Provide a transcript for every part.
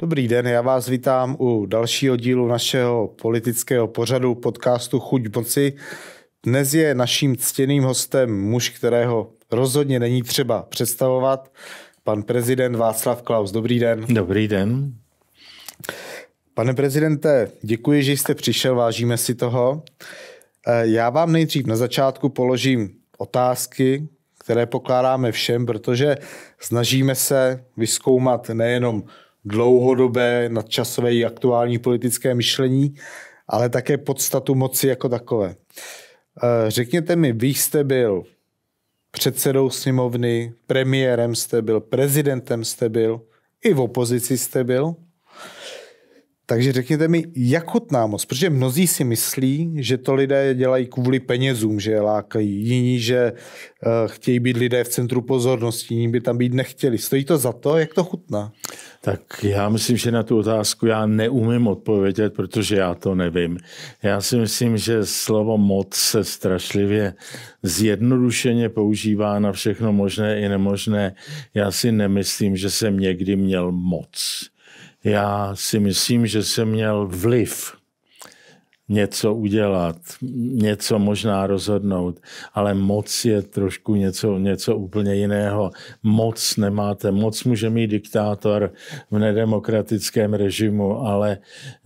Dobrý den, já vás vítám u dalšího dílu našeho politického pořadu podcastu Chuť moci. Dnes je naším ctěným hostem muž, kterého rozhodně není třeba představovat, pan prezident Václav Klaus. Dobrý den. Dobrý den. Pane prezidente, děkuji, že jste přišel, vážíme si toho. Eh, já vám nejdřív na začátku položím otázky, které pokládáme všem, protože snažíme se vyskoumat nejenom dlouhodobé, nadčasové i aktuální politické myšlení, ale také podstatu moci jako takové. Eh, řekněte mi, vy jste byl předsedou sněmovny, premiérem jste byl, prezidentem jste byl, i v opozici jste byl – takže řekněte mi, jak chutná moc, protože mnozí si myslí, že to lidé dělají kvůli penězům, že je lákají. Jiní, že uh, chtějí být lidé v centru pozornosti, jiní by tam být nechtěli. Stojí to za to, jak to chutná? Tak já myslím, že na tu otázku já neumím odpovědět, protože já to nevím. Já si myslím, že slovo moc se strašlivě zjednodušeně používá na všechno možné i nemožné. Já si nemyslím, že jsem někdy měl moc já si myslím, že jsem měl vliv něco udělat, něco možná rozhodnout, ale moc je trošku něco, něco úplně jiného. Moc nemáte. Moc může mít diktátor v nedemokratickém režimu, ale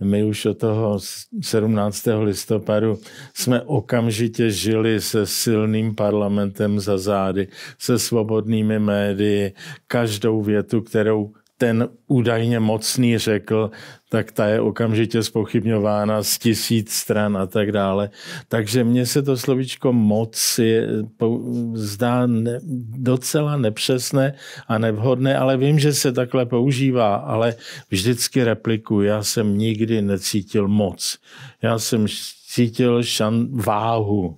my už od toho 17. listopadu jsme okamžitě žili se silným parlamentem za zády, se svobodnými médii, každou větu, kterou ten údajně mocný řekl, tak ta je okamžitě spochybňována z tisíc stran a tak dále. Takže mně se to slovičko moc je, po, zdá ne, docela nepřesné a nevhodné, ale vím, že se takhle používá, ale vždycky repliku, Já jsem nikdy necítil moc. Já jsem cítil šan, váhu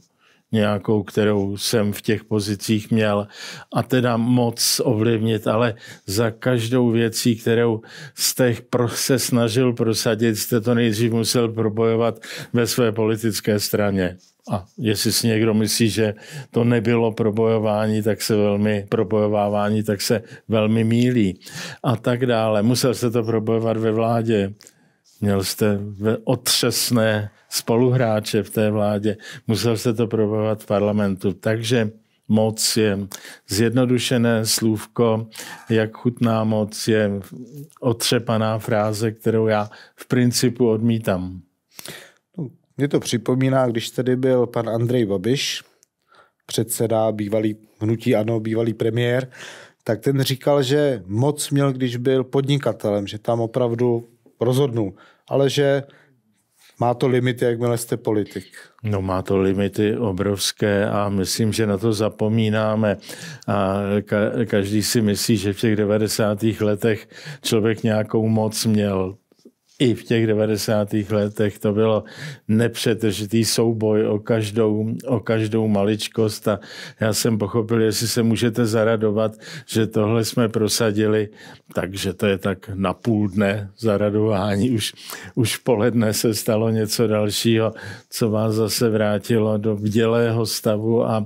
nějakou, kterou jsem v těch pozicích měl a teda moc ovlivnit, ale za každou věcí, kterou jste se snažil prosadit, jste to nejdřív musel probojovat ve své politické straně. A jestli si někdo myslí, že to nebylo probojování, tak se velmi probojovávání, tak se velmi mílí. A tak dále. Musel jste to probojovat ve vládě. Měl jste otřesné spoluhráče v té vládě. Musel se to probovat v parlamentu. Takže moc je zjednodušené slůvko, jak chutná moc je otřepaná fráze, kterou já v principu odmítám. No, Mně to připomíná, když tady byl pan Andrej Babiš, předseda, bývalý hnutí ANO, bývalý premiér, tak ten říkal, že moc měl, když byl podnikatelem, že tam opravdu rozhodnul, ale že má to limity, jakmile jste politik? No má to limity obrovské a myslím, že na to zapomínáme. A ka- každý si myslí, že v těch 90. letech člověk nějakou moc měl i v těch 90. letech to bylo nepřetržitý souboj o každou, o každou maličkost a já jsem pochopil, jestli se můžete zaradovat, že tohle jsme prosadili, takže to je tak na půl dne zaradování. Už, už v poledne se stalo něco dalšího, co vás zase vrátilo do vdělého stavu a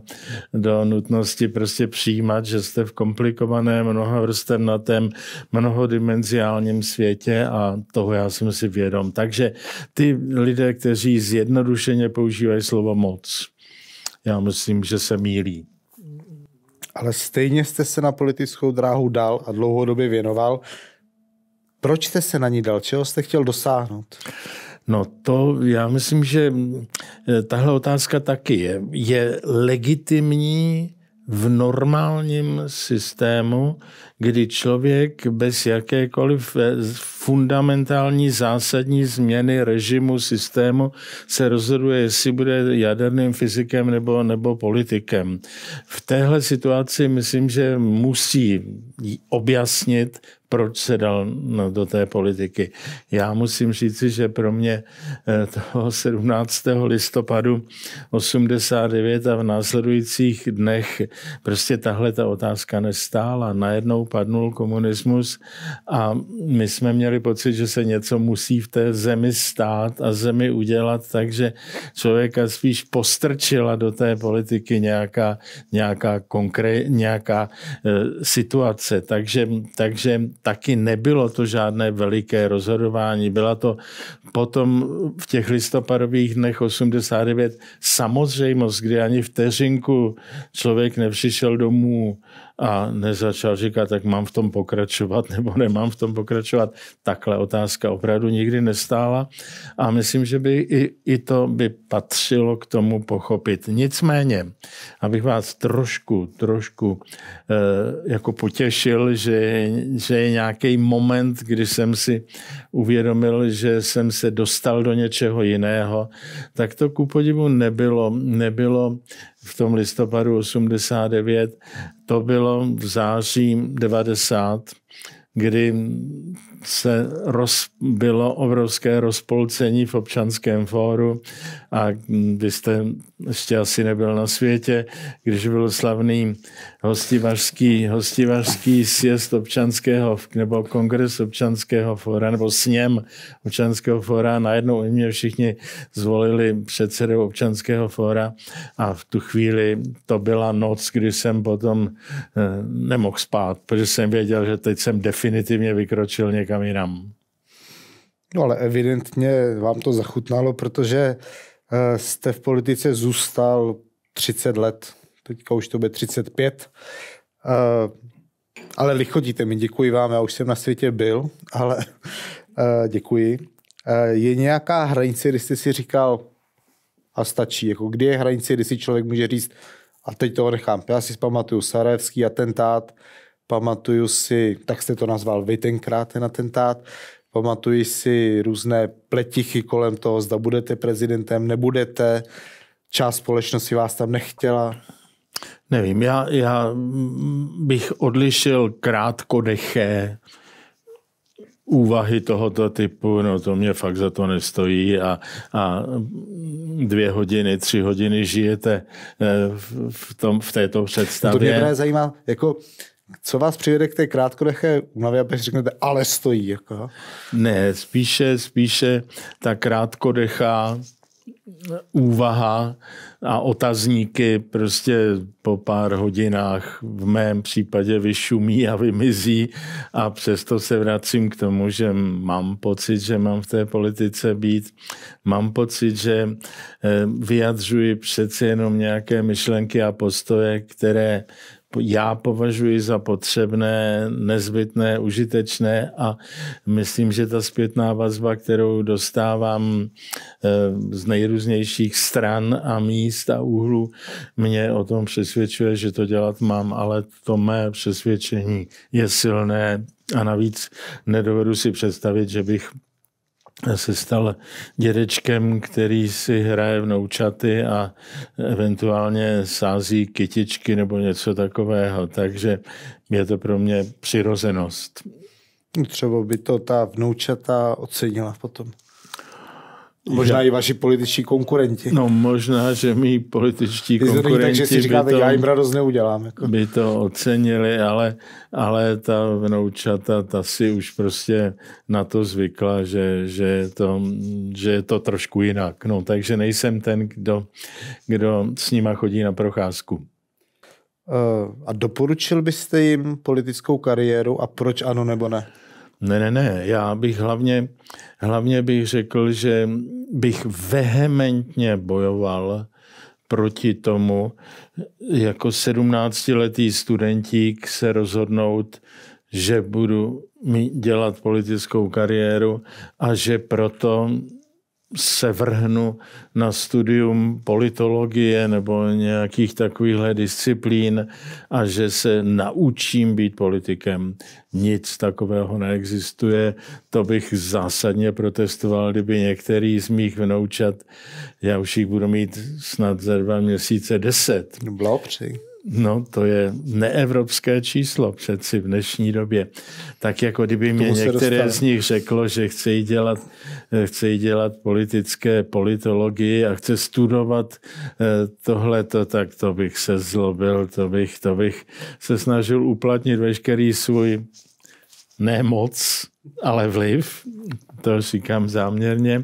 do nutnosti prostě přijímat, že jste v komplikovaném, mnohovrstevnatém, mnohodimenziálním světě a toho já jsem musíme si vědom. Takže ty lidé, kteří zjednodušeně používají slovo moc, já myslím, že se mílí. Ale stejně jste se na politickou dráhu dal a dlouhodobě věnoval. Proč jste se na ní dal? Čeho jste chtěl dosáhnout? No to já myslím, že mm, tahle otázka taky je. Je legitimní v normálním systému, kdy člověk bez jakékoliv eh, fundamentální zásadní změny režimu, systému se rozhoduje, jestli bude jaderným fyzikem nebo, nebo politikem. V téhle situaci myslím, že musí objasnit, proč se dal no, do té politiky. Já musím říci, že pro mě eh, toho 17. listopadu 89 a v následujících dnech prostě tahle ta otázka nestála. Najednou padnul komunismus a my jsme měli pocit, že se něco musí v té zemi stát a zemi udělat, takže člověka spíš postrčila do té politiky nějaká, nějaká, konkré, nějaká e, situace. Takže, takže taky nebylo to žádné veliké rozhodování. Byla to potom v těch listopadových dnech 89 samozřejmost, kdy ani vteřinku člověk nepřišel domů a nezačal říkat, tak mám v tom pokračovat nebo nemám v tom pokračovat. Takhle otázka opravdu nikdy nestála a myslím, že by i, i to by patřilo k tomu pochopit. Nicméně, abych vás trošku, trošku eh, jako potěšil, že, že je nějaký moment, kdy jsem si uvědomil, že jsem se dostal do něčeho jiného, tak to ku podivu nebylo, nebylo v tom listopadu 89, to bylo v září 90, kdy se roz, bylo obrovské rozpolcení v občanském fóru a vy jste ještě asi nebyl na světě, když byl slavný hostivařský, hostivařský sjezd občanského, nebo kongres občanského fóra, nebo sněm občanského fóra. Najednou mě všichni zvolili předsedu občanského fóra a v tu chvíli to byla noc, kdy jsem potom eh, nemohl spát, protože jsem věděl, že teď jsem definitivně vykročil někam jinam. No ale evidentně vám to zachutnalo, protože eh, jste v politice zůstal 30 let teďka už to bude 35. Uh, eh, ale lichotíte mi, děkuji vám, já už jsem na světě byl, ale uh, děkuji. Uh, je nějaká hranice, kdy jste si říkal, a stačí, jako kdy je hranice, kdy si člověk může říct, a teď toho nechám. Já si pamatuju Sarajevský atentát, pamatuju si, tak jste to nazval vy tenkrát ten atentát, pamatuji si různé pletichy kolem toho, zda budete prezidentem, nebudete, část společnosti vás tam nechtěla. Nevím, já, já bych odlišil krátkodeché úvahy tohoto typu, no to mě fakt za to nestojí a, a dvě hodiny, tři hodiny žijete eh, v, tom, v této představě. To mě právě zajímá, jako co vás přivede k té krátkodeché únavě, aby řeknete, ale stojí? Jako? Ne, spíše, spíše ta krátkodechá úvaha a otazníky prostě po pár hodinách v mém případě vyšumí a vymizí a přesto se vracím k tomu, že mám pocit, že mám v té politice být, mám pocit, že eh, vyjadřuji přeci jenom nějaké myšlenky a postoje, které já považuji za potřebné, nezbytné, užitečné a myslím, že ta zpětná vazba, kterou dostávám eh, z nejrůznějších stran a míst a úhlu, mě o tom přesvědčuje, že to dělat mám, ale to mé přesvědčení je silné a navíc nedovedu si představit, že bych se stal dědečkem, který si hraje vnoučaty a eventuálně sází kytičky nebo něco takového. Takže je to pro mě přirozenost. Třeba by to ta vnoučata ocenila potom. Možná že... i vaši političtí konkurenti. No možná, že my političtí Ty konkurenti tak, že si říkáte, by to, já jim radost neudělám. Jako. By to ocenili, ale, ale ta vnoučata, ta si už prostě na to zvykla, že, že, to, že je to trošku jinak. No, takže nejsem ten, kdo, kdo s nima chodí na procházku. Eh, a doporučil byste jim politickou kariéru a proč ano nebo ne? Ne, ne, ne. Já bych hlavně, hlavně bych řekl, že bych vehementně bojoval proti tomu, jako 17-letý studentík se rozhodnout, že budu dělat politickou kariéru a že proto se vrhnu na studium politologie nebo nějakých takovýchhle disciplín a že se naučím být politikem. Nic takového neexistuje. To bych zásadně protestoval, kdyby některý z mých vnoučat, já už jich budu mít snad za dva měsíce deset. Blopři. No, to je neevropské číslo přeci v dnešní době. Tak jako kdyby mě některé dostane. z nich řeklo, že chce dělat, eh, chce dělat politické politologii a chce studovat eh, tohleto, tak to bych se zlobil, to bych, to bych se snažil uplatnit veškerý svůj ne moc, ale vliv, to říkám záměrně,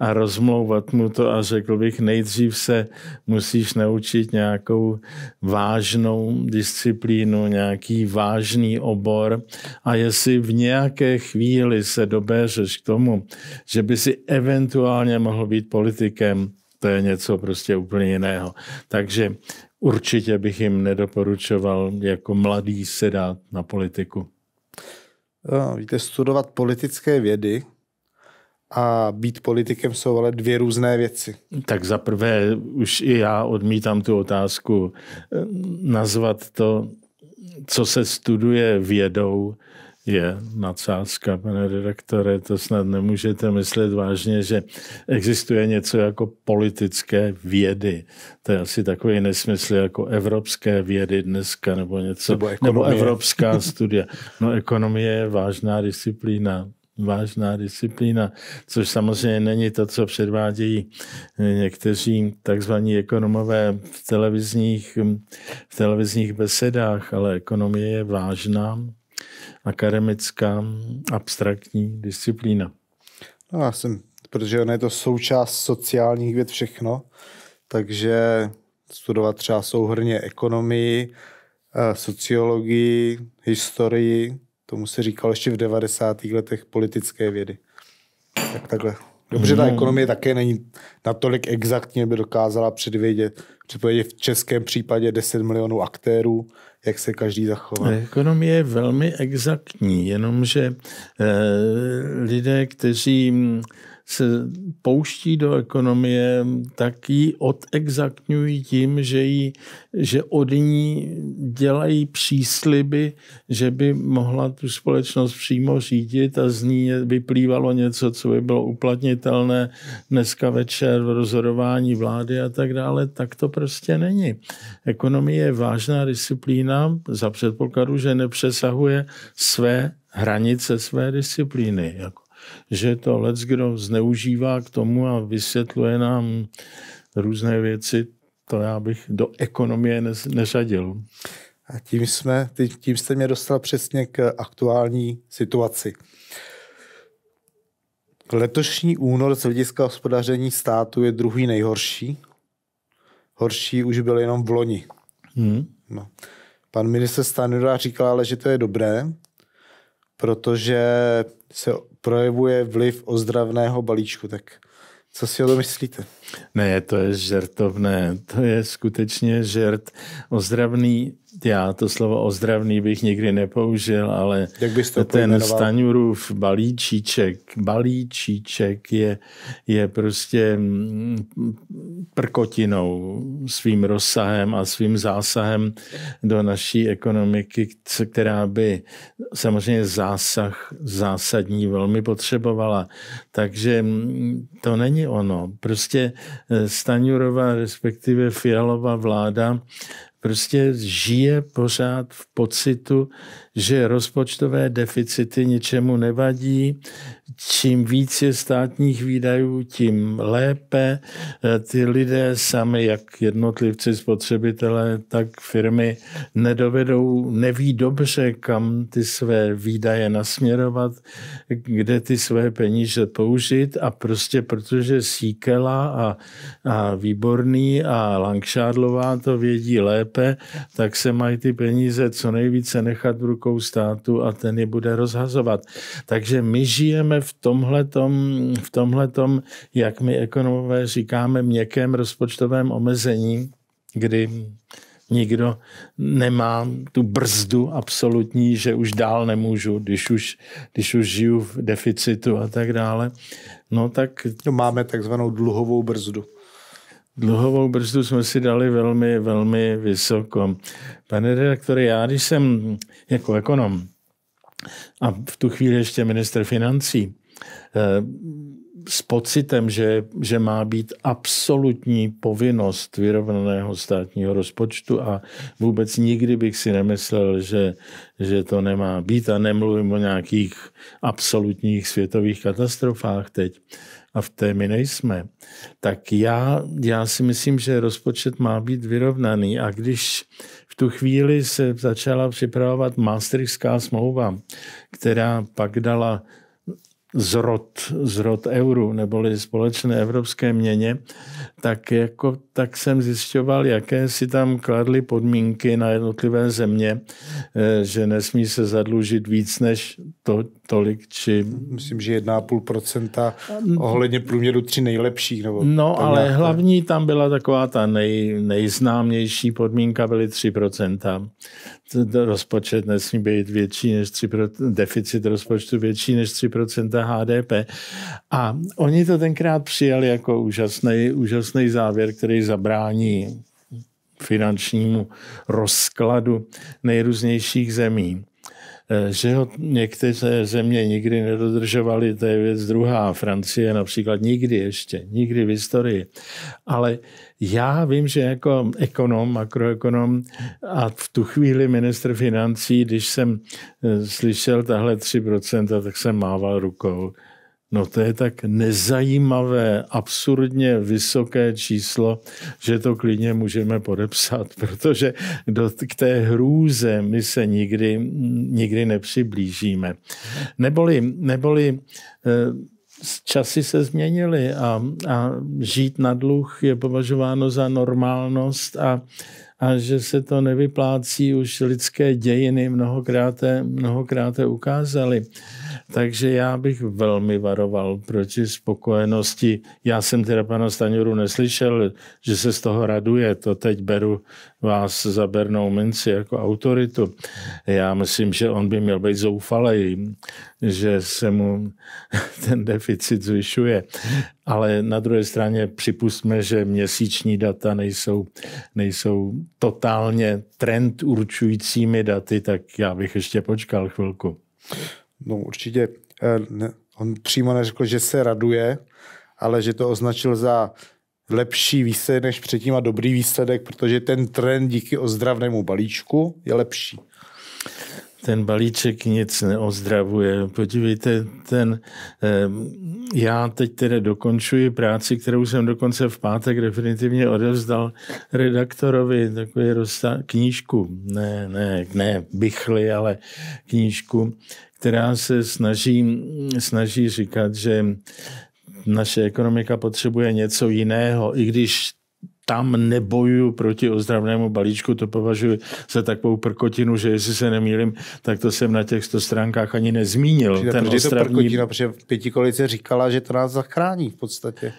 a rozmlouvat mu to a řekl bych, nejdřív se musíš naučit nějakou vážnou disciplínu, nějaký vážný obor a jestli v nějaké chvíli se dobéřeš k tomu, že by si eventuálně mohl být politikem, to je něco prostě úplně jiného. Takže určitě bych jim nedoporučoval jako mladý sedat na politiku. Eh, víte, studovat politické vědy a být politikem jsou ale dvě různé věci. Tak za prvé už i já odmítám tu otázku eh, nazvat to, co se studuje vědou, je nadsázka, pane redaktore, to snad nemůžete myslet vážně, že existuje něco jako politické vědy. To je asi takový nesmysl jako evropské vědy dneska nebo něco, nebo, nebo evropská studia. No ekonomie je vážná disciplína, vážná disciplína, což samozřejmě není to, co předvádějí někteří takzvaní ekonomové v televizních, v televizních besedách, ale ekonomie je vážná akademická abstraktní disciplína. No, já jsem, protože ono je to součást sociálních věd všechno, takže studovat třeba souhrně ekonomii, eh, sociologii, historii, tomu se říkalo ještě v 90. letech politické vědy. Tak takhle. Dobře, ta hmm. ekonomie také není natolik exaktně, by dokázala předvědět, předpovědět v českém případě 10 milionů aktérů jak se každý zachová. Ekonomie je velmi exaktní, jenomže e, lidé, kteří mm, se pouští do ekonomie, tak ji odexaktňují tím, že, jí, že od ní dělají přísliby, že by mohla tu společnost přímo řídit a z ní vyplývalo něco, co by bylo uplatnitelné dneska večer v rozhodování vlády a tak dále, tak to prostě není. Ekonomie je vážná disciplína za předpokladu, že nepřesahuje své hranice své disciplíny. Jako že to lec, kdo zneužívá k tomu a vysvětluje nám různé věci, to já bych do ekonomie neřadil. A tím, jsme, tím jste mě dostal přesně k aktuální situaci. Letošní únor z hlediska hospodaření státu je druhý nejhorší. Horší už byl jenom v loni. Hmm. No. Pan minister Stanura říkal ale, že to je dobré, protože se projevuje vliv ozdravného balíčku. Tak co si o to myslíte? Ne, to je žertovné, to je skutečně žert. Ozdravný, já to slovo ozdravný bych nikdy nepoužil, ale Jak bys to ten Staňurův balíčíček, balíčíček je, je prostě mm, prkotinou svým rozsahem a svým zásahem do naší ekonomiky, která by samozřejmě zásah zásadní velmi potřebovala. Takže mm, to není ono. Prostě Eh, Staňurová, respektive Fialová vláda, prostě žije pořád v pocitu, že rozpočtové deficity ničemu nevadí, čím víc je státních výdajů, tím lépe e, ty lidé sami, jak jednotlivci spotřebitelé, tak firmy nedovedou, neví dobře, kam ty své výdaje nasměrovat, kde ty své peníze použít a prostě protože Síkela a, a Výborný a Langšádlová to vědí lépe, tak se mají ty peníze co nejvíce nechat v rukou státu a ten je bude rozhazovat. Takže my žijeme v tomhletom, v tomhletom, jak my ekonomové říkáme, měkkém rozpočtovém omezení, kdy nikdo nemá tu brzdu absolutní, že už dál nemůžu, když už, když už žiju v deficitu a tak dále. No tak... No, máme takzvanou dluhovou brzdu. Dluhovou brzdu jsme si dali velmi, velmi vysoko. Pane redaktore, já když jsem jako ekonom a v tu chvíli ještě minister financí, eh, s pocitem, že, že má být absolutní povinnost vyrovnaného státního rozpočtu a vůbec nikdy bych si nemyslel, že, že to nemá být a nemluvím o nějakých absolutních světových katastrofách teď a v té my nejsme. Tak já, já si myslím, že rozpočet má být vyrovnaný a když v tu chvíli se začala připravovat Maastrichtská smlouva, která pak dala zrod, zrod euru, neboli společné evropské měně tak, jako, tak jsem zjišťoval, jaké si tam kladly podmínky na jednotlivé země, eh, že nesmí se zadlužit víc než to, tolik. Či... Myslím, že 1,5% ohledně průměru tři nejlepších. Nebo no, ale nějaké... hlavní tam byla taková ta nej, nejznámější podmínka, byly 3%. Rozpočet nesmí být větší než 3%, deficit rozpočtu větší než 3% HDP. A oni to tenkrát přijali jako úžasný, úžasný jasný závěr, který zabrání finančnímu rozkladu nejrůznějších zemí. Eh, že ho některé země nikdy nedodržovaly, to je věc druhá. Francie například nikdy ještě, nikdy v historii. Ale já vím, že jako ekonom, makroekonom a v tu chvíli minister financí, když jsem eh, slyšel tahle 3%, tak jsem mával rukou. No to je tak nezajímavé, absurdně vysoké číslo, že to klidně můžeme podepsat, protože do, k té hrůze my se nikdy, nikdy nepřiblížíme. Neboli, neboli eh, časy se změnily a, a žít na dluh je považováno za normálnost a, a že se to nevyplácí, už lidské dějiny mnohokrát, mnohokrát ukázaly. Takže já bych velmi varoval proti spokojenosti. Já jsem teda pana Staňuru neslyšel, že se z toho raduje. To teď beru vás za bernou minci jako autoritu. Já myslím, že on by měl být zoufalej, že se mu ten deficit zvyšuje. Ale na druhé straně připustme, že měsíční data nejsou, nejsou totálně trend určujícími daty, tak já bych ještě počkal chvilku. No určitě, eh, on přímo neřekl, že se raduje, ale že to označil za lepší výsledek než předtím a dobrý výsledek, protože ten trend díky ozdravnému balíčku je lepší. Ten balíček nic neozdravuje. Podívejte, ten, eh, já teď tedy dokončuji práci, kterou jsem dokonce v pátek definitivně odevzdal redaktorovi, takový knížku, ne, ne, ne bychli, ale knížku, která se snaží, snaží říkat, že naše ekonomika potřebuje něco jiného, i když tam nebojuju proti ozdravnému balíčku, to považuji za takovou prkotinu, že jestli se nemýlim, tak to jsem na těch 100 stránkách ani nezmínil. Přijde, ten ozdravný... to prkotina, protože pětikolice říkala, že to nás zachrání v podstatě.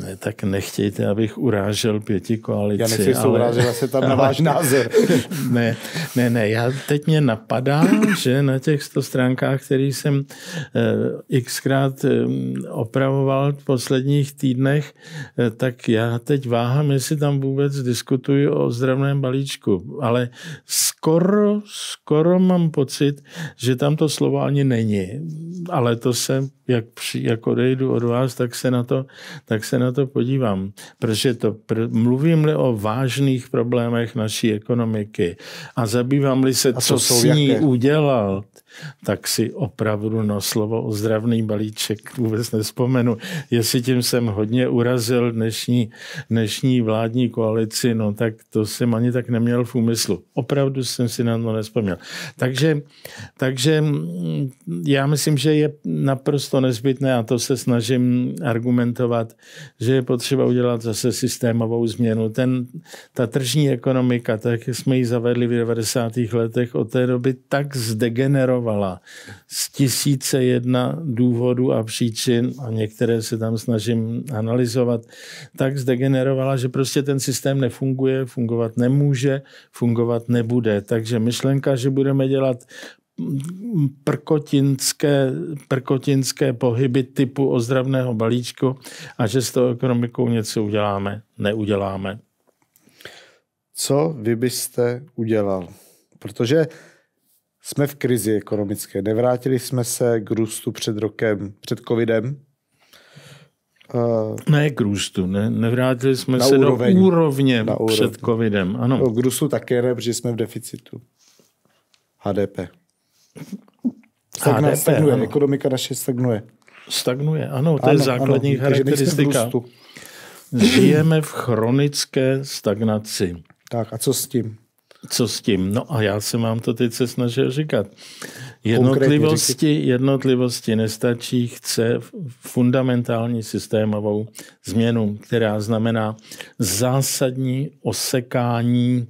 Ne, tak nechtějte, abych urážel pěti koalici. Já nechci ale... urážet, se tam na váš názor. ne, ne, ne, já teď mě napadá, že na těch sto stránkách, který jsem eh, xkrát eh, opravoval v posledních týdnech, eh, tak já teď váhám, jestli tam vůbec diskutuji o zdravném balíčku, ale skoro, skoro mám pocit, že tam to slovo ani není, ale to se jak, při, jak odejdu od vás, tak se na to, tak se na to podívám. Protože to, pr, mluvím-li o vážných problémech naší ekonomiky a zabývám-li se, a co s ní jaké? udělal, tak si opravdu na slovo zdravný balíček vůbec nespomenu. Jestli tím jsem hodně urazil dnešní, dnešní vládní koalici, no tak to jsem ani tak neměl v úmyslu. Opravdu jsem si na to nespomněl. Takže, takže mm, já myslím, že je naprosto naprosto nezbytné, a to se snažím argumentovat, že je potřeba udělat zase systémovou změnu. Ten, ta tržní ekonomika, tak jak jsme ji zavedli v 90. letech, od té doby tak zdegenerovala z tisíce jedna důvodů a příčin, a některé se tam snažím analyzovat, tak zdegenerovala, že prostě ten systém nefunguje, fungovat nemůže, fungovat nebude. Takže myšlenka, že budeme dělat prkotinské, prkotinské pohyby typu ozdravného balíčku a že s tou ekonomikou něco uděláme, neuděláme. Co vy byste udělal? Protože jsme v krizi ekonomické. Nevrátili jsme se k růstu před rokem, před covidem. Uh, ne k růstu, ne, nevrátili jsme se úroveň, do úrovně na úroveň. před covidem. Ano. No, k růstu také ne, protože jsme v deficitu. HDP. Stagna, HDP, stagnuje, ano. ekonomika naše stagnuje. Stagnuje, ano, to ano, je základní ano, charakteristika. Žijeme v chronické stagnaci. Tak a co s tím? Co s tím? No a já se mám to teď se snažil říkat. Jednotlivosti, jednotlivosti nestačí, chce fundamentální systémovou změnu, která znamená zásadní osekání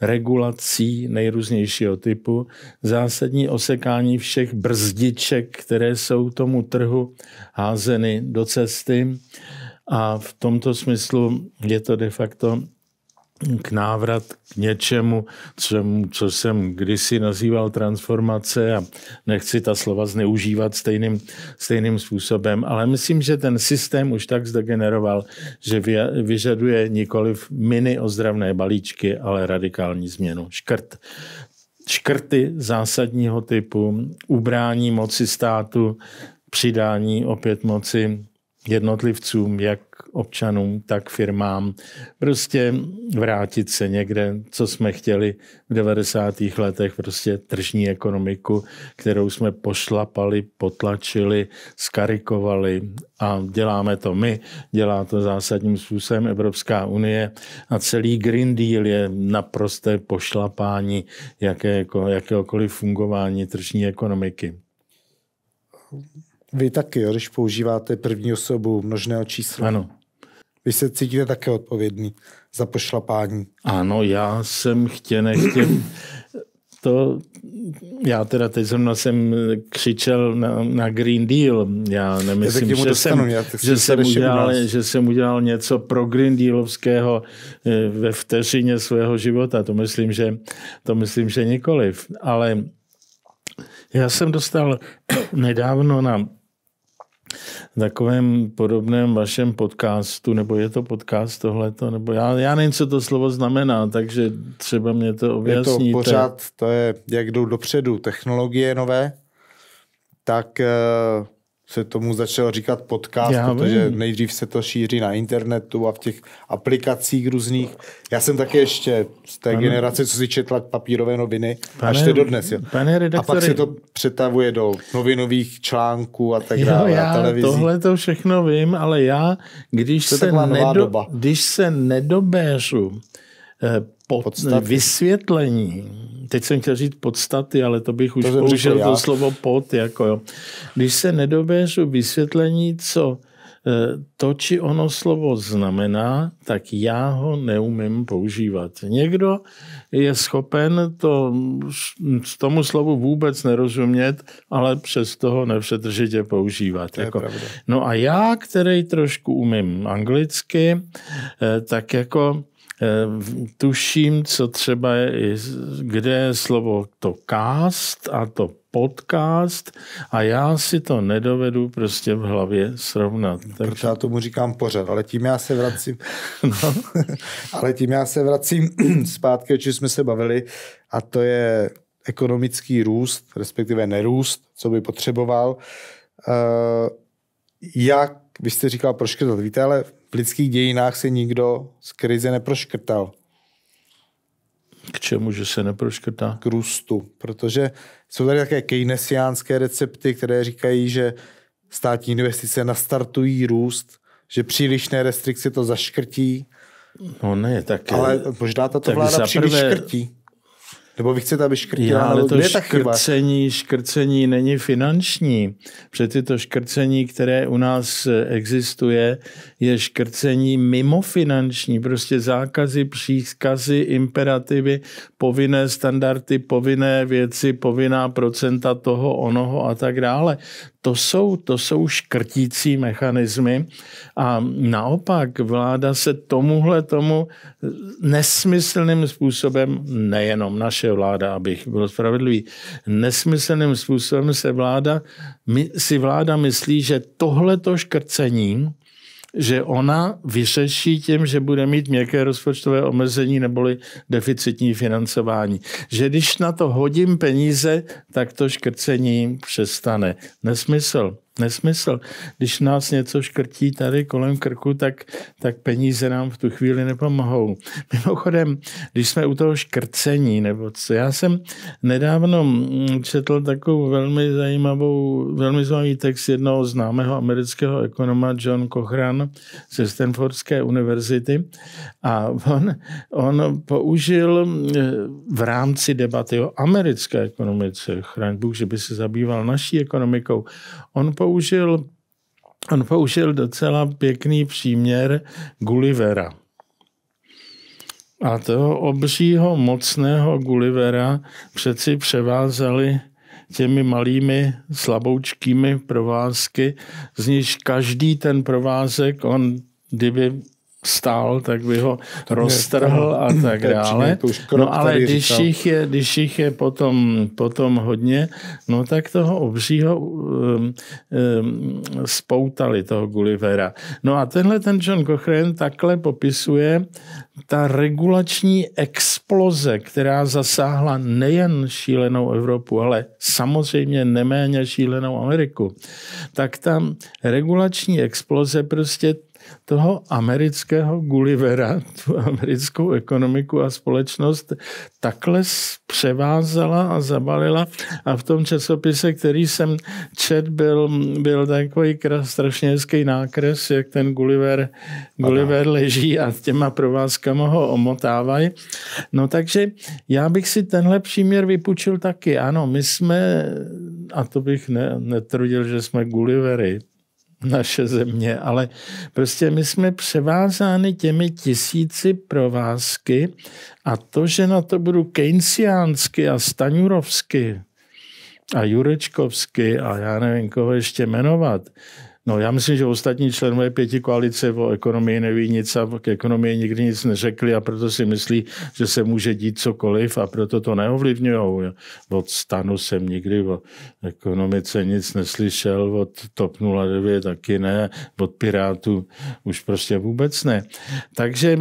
regulací nejrůznějšího typu, zásadní osekání všech brzdiček, které jsou tomu trhu házeny do cesty. A v tomto smyslu je to de facto k návrat k něčemu, co, co jsem kdysi nazýval transformace a nechci ta slova zneužívat stejným, stejným způsobem, ale myslím, že ten systém už tak zdegeneroval, že vy, vyžaduje nikoliv mini ozdravné balíčky, ale radikální změnu. Škrt. Škrty zásadního typu, ubrání moci státu, přidání opět moci jednotlivcům, jak občanům, tak firmám. Prostě vrátit se někde, co jsme chtěli v 90. letech, prostě tržní ekonomiku, kterou jsme pošlapali, potlačili, skarikovali a děláme to my, dělá to zásadním způsobem Evropská unie a celý Green Deal je naprosté pošlapání jaké, jako jakéhokoliv fungování tržní ekonomiky. Vy taky, když používáte první osobu množného čísla. Ano. Vy se cítíte také odpovědný za pošlapání. Ano, já jsem chtě nechtě... to, já teda teď zrovna jsem křičel na, na Green Deal. Já nemyslím, já že, jsem, já že, jsem udělal, že jsem udělal něco pro Green Dealovského eh, ve vteřině svého života. To myslím, že, to myslím, že nikoliv. Ale já jsem dostal nedávno na takovém podobném vašem podcastu, nebo je to podcast tohleto, nebo já, já nevím, co to slovo znamená, takže třeba mě to objasníte. Je to pořád, to je, jak jdou dopředu technologie nové, tak eh, se tomu začalo říkat podcast, Já protože vím. nejdřív se to šíří na internetu a v těch aplikacích různých. Já jsem také ještě z té pane, generace, co si četla papírové noviny, pane, až to dodnes. Jo. Pane a pak se to přetavuje do novinových článků a tak dále. já televizí. tohle to všechno vím, ale já, když, se, nedo, když se nedobeřu Eh, pod, vysvětlení. Teď jsem chtěl říct podstaty, ale to bych to už použil to slovo pod. Jako jo. Když se nedobéřu vysvětlení, co eh, to či ono slovo znamená, tak já ho neumím používat. Někdo je schopen to, tomu slovu vůbec nerozumět, ale přes toho nepřetržitě používat. To jako. No a já, který trošku umím anglicky, eh, tak jako Ehm, tuším, co třeba je, kde je slovo to cast a to podcast a já si to nedovedu prostě v hlavě srovnat. No, takže... Proto já tomu říkám pořád, ale tím já se vracím, no. ale tím já se vracím zpátky, o čem jsme se bavili a to je ekonomický růst, respektive nerůst, co by potřeboval. Uh, jak, vy jste říkal proškrtat, víte, ale v lidských dějinách se nikdo z krize neproškrtal. K čemu, že se neproškrtá? K růstu, protože jsou tady také keynesiánské recepty, které říkají, že státní investice nastartují růst, že přílišné restrikce to zaškrtí. No ne, tak... Ale eh, možná tato tak vláda příliš škrtí. Nebo vy chcete, aby škrtila? Já, ale to kde škrcení, škrcení není finanční. Přeci to škrcení, které u nás existuje, je škrcení mimo finanční. Prostě zákazy, příkazy, imperativy, povinné standardy, povinné věci, povinná procenta toho, onoho a tak dále to jsou, to jsou škrtící mechanismy a naopak vláda se tomuhle tomu nesmyslným způsobem, nejenom naše vláda, abych byl spravedlivý, nesmyslným způsobem se vláda, si vláda myslí, že tohleto škrcení že ona vyřeší tím, že bude mít měkké rozpočtové omezení neboli deficitní financování. Že když na to hodím peníze, tak to škrcení přestane. Nesmysl nesmysl. Když nás něco škrtí tady kolem krku, tak, tak peníze nám v tu chvíli nepomohou. Mimochodem, když jsme u toho škrcení, nebo co, já jsem nedávno mm, četl takovou velmi zajímavou, velmi zajímavý text jednoho známého amerického ekonoma John Cochran ze Stanfordské univerzity a on, on použil mm, v rámci debaty o americké ekonomice, chraň Bůh, že by se zabýval naší ekonomikou, on použil, on použil docela pěkný příměr Gullivera. A toho obřího mocného Gullivera přeci převázali těmi malými slaboučkými provázky, z nichž každý ten provázek on kdyby stál, tak by ho to roztrhl a tak dále. No ale když jich, je, když jich je potom, potom hodně, no tak toho obřího um, um, spoutali, toho Gullivera. No a tenhle ten John Cochrane takhle popisuje ta regulační exploze, která zasáhla nejen šílenou Evropu, ale samozřejmě neméně šílenou Ameriku, tak tam regulační exploze prostě toho amerického Gullivera, tu americkou ekonomiku a společnost takhle převázala a zabalila a v tom časopise, který jsem čet, byl, byl takový kras, strašně hezký nákres, jak ten Gulliver, Gulliver leží a těma provázkama ho omotávají. No takže já bych si tenhle příměr vypučil taky. Ano, my jsme, a to bych ne, netrudil, že jsme Gullivery, naše země, ale prostě my jsme převázáni těmi tisíci provázky a to, že na to budu keynesiánsky a staňurovsky a jurečkovsky a já nevím, koho ještě jmenovat, No já myslím, že ostatní členové pěti koalice o ekonomii neví nic a k ekonomii nikdy nic neřekli a proto si myslí, že se může dít cokoliv a proto to neovlivňují. Od stanu jsem nikdy o ekonomice nic neslyšel, od TOP 09 taky ne, od Pirátů už prostě vůbec ne. Takže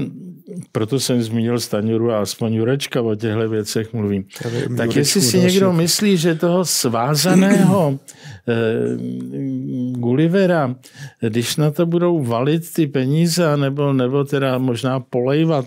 proto jsem zmínil Staňuru a aspoň Jurečka o těchto věcech mluvím. Tady tak jestli si další. někdo myslí, že toho svázaného eh, Gullivera, když na to budou valit ty peníze, nebo, nebo teda možná polejvat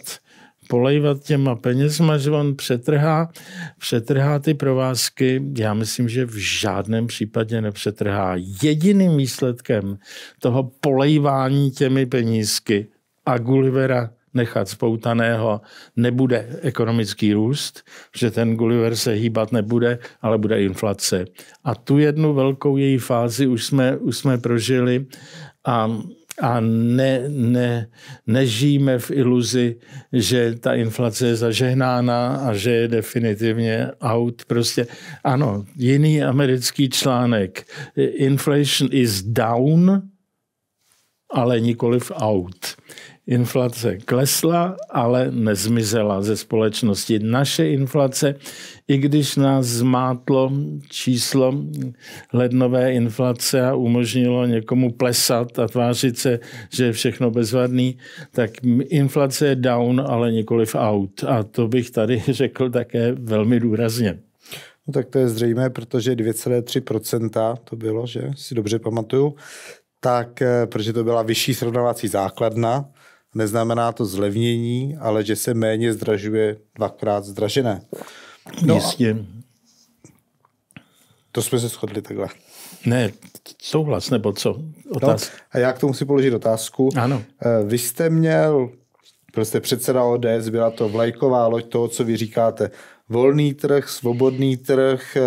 polejvat těma penězma, že on přetrhá, přetrhá ty provázky. Já myslím, že v žádném případě nepřetrhá. Jediným výsledkem toho polejvání těmi penízky a Gullivera nechat spoutaného, nebude ekonomický růst, že ten Gulliver se hýbat nebude, ale bude inflace. A tu jednu velkou její fázi už jsme, už jsme prožili a a ne, ne, nežijeme v iluzi, že ta inflace je zažehnána a že je definitivně out. Prostě ano, jiný americký článek. Inflation is down, ale nikoliv out inflace klesla, ale nezmizela ze společnosti. Naše inflace, i když nás zmátlo číslo lednové inflace a umožnilo někomu plesat a tvářit se, že je všechno bezvadný, tak inflace je down, ale v out. A to bych tady řekl také velmi důrazně. No tak to je zřejmé, protože 2,3% to bylo, že si dobře pamatuju, tak, eh, protože to byla vyšší srovnávací základna, Neznamená to zlevnění, ale že se méně zdražuje dvakrát zdražené. No, Jistě. To jsme se shodli takhle. Ne, souhlas, nebo co? No, Otázka. No, a já k tomu si položit otázku. Ano. Eh, vy jste měl, byl jste předseda ODS, byla to vlajková loď toho, co vy říkáte. Volný trh, svobodný trh, eh,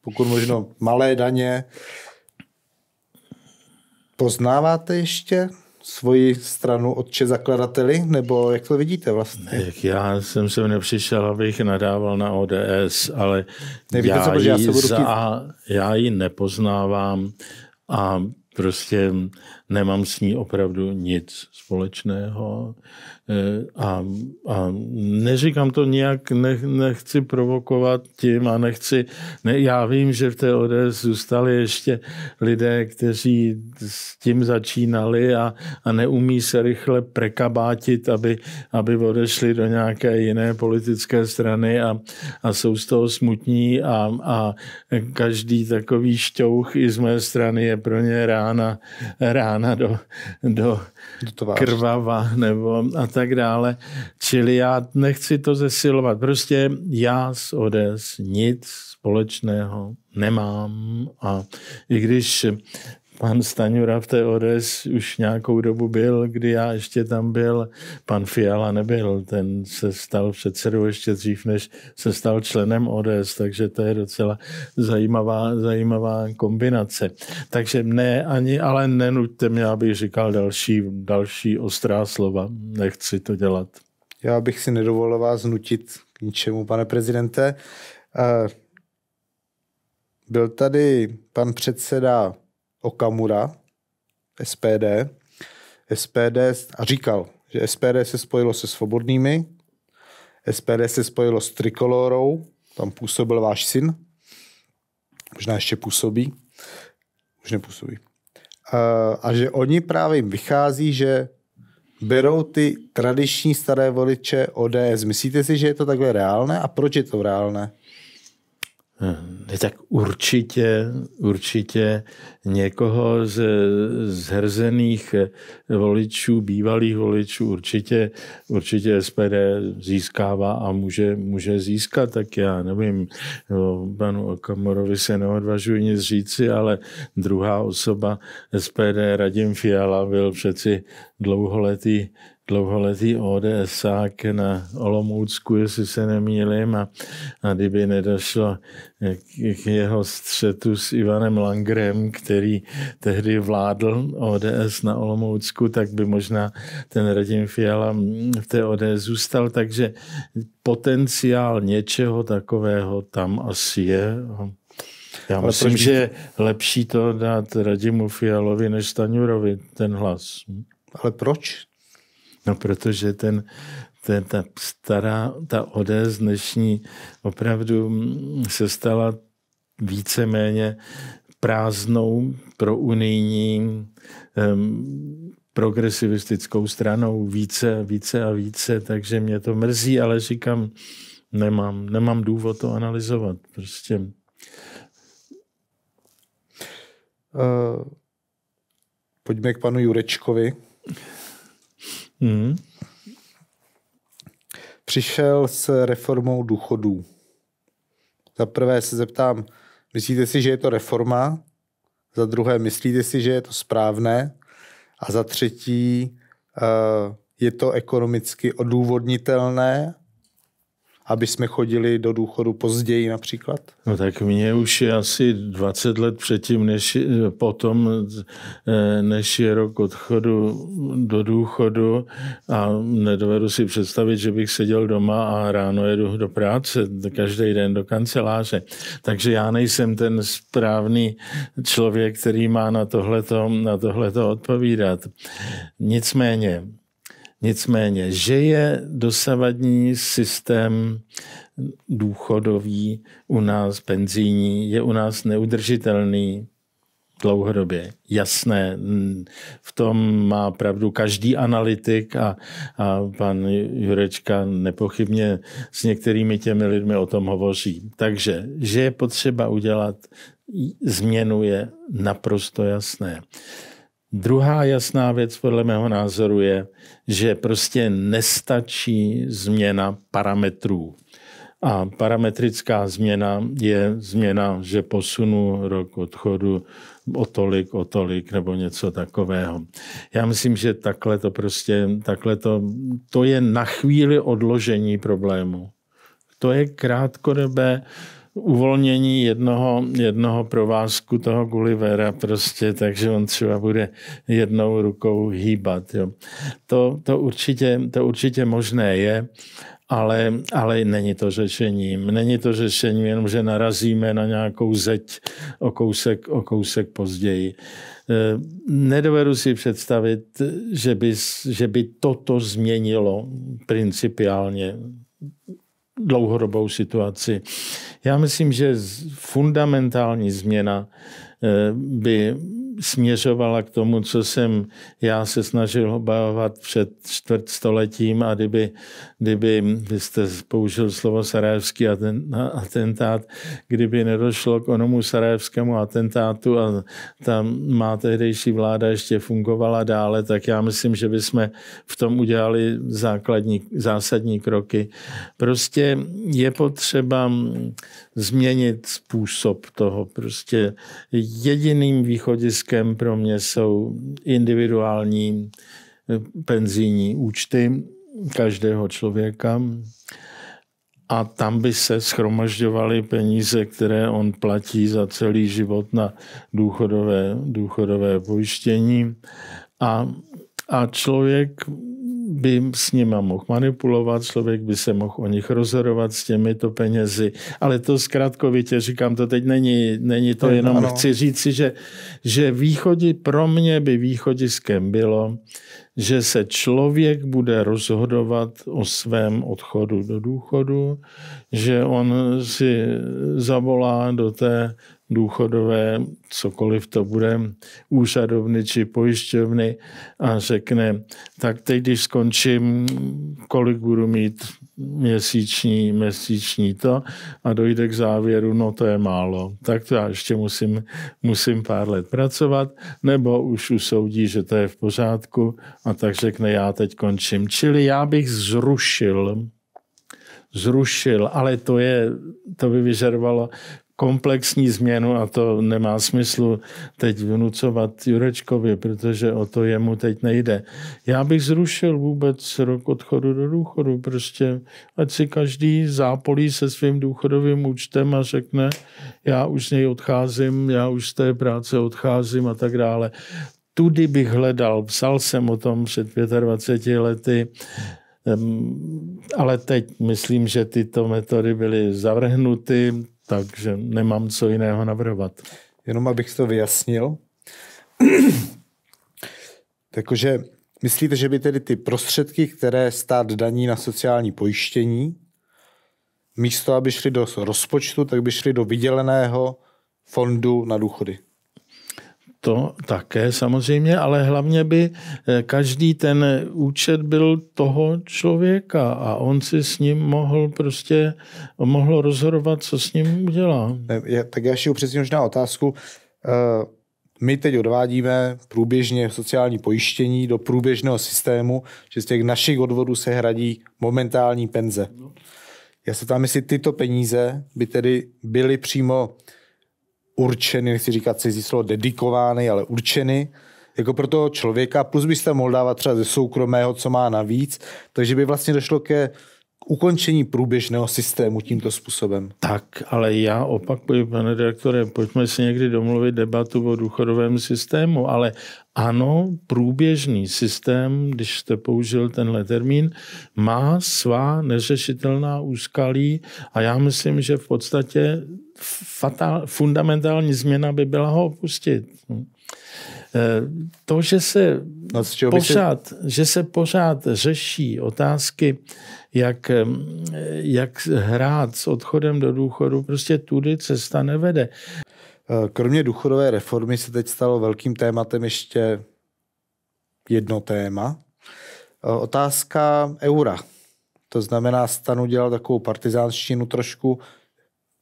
pokud možno malé daně. Poznáváte ještě svoji stranu otče zakladateli, nebo jak to vidíte vlastně? Jak já jsem se nepřišel, abych nadával na ODS, ale Nevíte, já, co, já, se budu za, já ji nepoznávám a prostě nemám s ní opravdu nic společného. Eh, a, a neříkám to nějak, ne, nechci provokovat tím a nechci, ne, já vím, že v té ODS zůstali ještě lidé, kteří s tím začínali a, a neumí se rychle prekabátit, aby, aby odešli do nějaké jiné politické strany a, a jsou z toho smutní a, a každý takový šťouch i z mé strany je pro ně rána, rána do, do krvavá nebo a tak dále. Čili já nechci to zesilovat. Prostě já s ODS nic společného nemám a i když pan Staňura v té ODS už nějakou dobu byl, kdy já ještě tam byl. Pan Fiala nebyl, ten se stal předsedou ještě dřív, než se stal členem ODS, takže to je docela zajímavá, zajímavá kombinace. Takže ne ani, ale nenuďte mě, abych říkal další, další ostrá slova. Nechci to dělat. Já bych si nedovolil vás nutit k ničemu, pane prezidente. Eh, byl tady pan předseda Okamura, SPD, SPD a říkal, že SPD se spojilo se svobodnými, SPD se spojilo s Trikolorou, tam působil váš syn, možná ještě působí, už nepůsobí. A, a že oni právě jim vychází, že berou ty tradiční staré voliče ODS. Myslíte si, že je to takhle reálné a proč je to reálné? Eh, tak určitě, určitě někoho z zhrzených eh, voličů, bývalých voličů, určitě, určitě SPD získává a může, může získat. Tak já nevím, panu Okamorovi se neodvažuji nic říci, ale druhá osoba SPD, Radim Fiala, byl přeci dlouholetý dlouholetý ODSák na Olomoucku, jestli se nemýlim, a, a kdyby nedošlo k jeho střetu s Ivanem Langrem, který tehdy vládl ODS na Olomoucku, tak by možná ten Radim Fiala v té ODS zůstal, takže potenciál něčeho takového tam asi je. Já Ale myslím, proč... že je lepší to dát Radimu Fialovi než Staňurovi ten hlas. Ale proč No protože ten, ten, ta stará, ta ODS dnešní opravdu mm, se stala víceméně prázdnou pro unijní um, progresivistickou stranou více a více a více, takže mě to mrzí, ale říkám, nemám, nemám důvod to analyzovat. Prostě. Uh, pojďme k panu Jurečkovi. Hmm. Přišel s reformou důchodů. Za prvé se zeptám, myslíte si, že je to reforma? Za druhé, myslíte si, že je to správné? A za třetí, eh, je to ekonomicky odůvodnitelné aby jsme chodili do důchodu později například? No tak mě už je asi 20 let předtím, než potom, eh, než je rok odchodu do důchodu a nedovedu si představit, že bych seděl doma a ráno jedu do práce, každý den do kanceláře. Takže já nejsem ten správný člověk, který má na tohleto, na tohleto odpovídat. Nicméně, Nicméně, že je dosavadní systém důchodový u nás penzijní, je u nás neudržitelný dlouhodobě. Jasné, v tom má pravdu každý analytik a, a pan Jurečka nepochybně s některými těmi lidmi o tom hovoří. Takže, že je potřeba udělat změnu, je naprosto jasné. Druhá jasná věc podle mého názoru je, že prostě nestačí změna parametrů. A parametrická změna je změna, že posunu rok odchodu o tolik, o tolik nebo něco takového. Já myslím, že takhle to prostě, takhle to, to je na chvíli odložení problému. To je krátkodobé uvolnění jednoho, jednoho provázku toho Gullivera prostě, takže on třeba bude jednou rukou hýbat. Jo. To, to, určitě, to určitě možné je, ale, ale není to řešením. Není to řešením, jenom že narazíme na nějakou zeď o kousek, o kousek později. E, nedovedu si představit, že by, že by toto změnilo principiálně dlouhodobou situaci. Já myslím, že fundamentální změna eh, by směřovala k tomu, co jsem já se snažil obávat před čtvrtstoletím a kdyby kdyby, vy jste použil slovo sarajevský atentát, kdyby nedošlo k onomu sarajevskému atentátu a tam má tehdejší vláda ještě fungovala dále, tak já myslím, že bychom v tom udělali základní, zásadní kroky. Prostě je potřeba změnit způsob toho. Prostě jediným východiskem pro mě jsou individuální penzijní účty, každého člověka a tam by se schromažďovaly peníze, které on platí za celý život na důchodové, důchodové pojištění. A, a člověk by s nima mohl manipulovat, člověk by se mohl o nich rozhodovat s těmito penězi, ale to zkrátkovitě říkám, to teď není, není to jenom, ano. chci říci, že, že východi, pro mě by východiskem bylo, že se člověk bude rozhodovat o svém odchodu do důchodu, že on si zavolá do té důchodové, cokoliv to bude, úřadovny či pojišťovny a řekne, tak teď, když skončím, kolik budu mít měsíční, měsíční to a dojde k závěru, no to je málo. Tak to já ještě musím, musím pár let pracovat, nebo už usoudí, že to je v pořádku a tak řekne, já teď končím. Čili já bych zrušil zrušil, ale to, je, to by vyžadovalo komplexní změnu a to nemá smyslu teď vnucovat Jurečkovi, protože o to jemu teď nejde. Já bych zrušil vůbec rok odchodu do důchodu, prostě ať si každý zápolí se svým důchodovým účtem a řekne, já už z něj odcházím, já už z té práce odcházím a tak dále. Tudy bych hledal, psal jsem o tom před 25 lety, ale teď myslím, že tyto metody byly zavrhnuty, takže nemám co jiného navrhovat. Jenom abych to vyjasnil. Takže myslíte, že by tedy ty prostředky, které stát daní na sociální pojištění, místo aby šly do rozpočtu, tak by šly do vyděleného fondu na důchody? To také samozřejmě, ale hlavně by eh, každý ten účet byl toho člověka a on si s ním mohl prostě, mohl rozhodovat, co s ním udělá. Eh, já, tak já si upřesním možná otázku. Eh, my teď odvádíme průběžně sociální pojištění do průběžného systému, že z těch našich odvodů se hradí momentální penze. No. Já se tam, jestli tyto peníze by tedy byly přímo určeny, nechci říkat cizí slovo dedikovány, ale určeny jako pro toho člověka, plus byste mohl dávat třeba ze soukromého, co má navíc, takže by vlastně došlo ke ukončení průběžného systému tímto způsobem. Tak, ale já opakuju pane direktore, pojďme si někdy domluvit debatu o důchodovém systému, ale ano, průběžný systém, když jste použil tenhle termín, má svá neřešitelná úskalí a já myslím, že v podstatě fatál, fundamentální změna by byla ho opustit. Eh, to, že se, no, pořád, se... že se pořád řeší otázky, jak, jak hrát s odchodem do důchodu, prostě tudy cesta nevede. Eh, kromě důchodové reformy se teď stalo velkým tématem ještě jedno téma. Eh, otázka eura. To znamená, Stan udělal takovou partizánštinu trošku